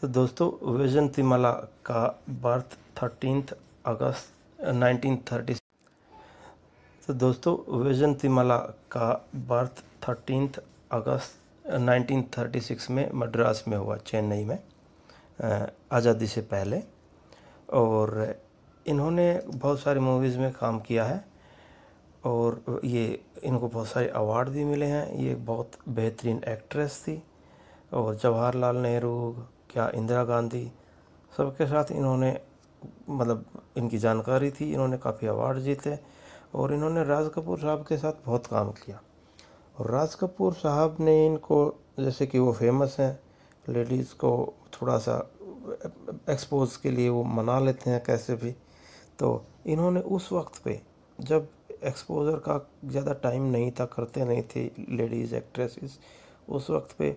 तो दोस्तों तिमला का बर्थ थर्टीन अगस्त नाइनटीन थर्टी तो दोस्तों तिमला का बर्थ थर्टीन अगस्त नाइनटीन थर्टी सिक्स में मद्रास में हुआ चेन्नई में आज़ादी से पहले और इन्होंने बहुत सारी मूवीज़ में काम किया है और ये इनको बहुत सारे अवार्ड भी मिले हैं ये बहुत बेहतरीन एक्ट्रेस थी और जवाहरलाल नेहरू क्या इंदिरा गांधी सबके साथ इन्होंने मतलब इनकी जानकारी थी इन्होंने काफ़ी अवार्ड जीते और इन्होंने राज कपूर साहब के साथ बहुत काम किया और राज कपूर साहब ने इनको जैसे कि वो फेमस हैं लेडीज़ को थोड़ा सा एक्सपोज के लिए वो मना लेते हैं कैसे भी तो इन्होंने उस वक्त पे जब एक्सपोजर का ज़्यादा टाइम नहीं था करते नहीं थे लेडीज़ एक्ट्रेसेस उस वक्त पे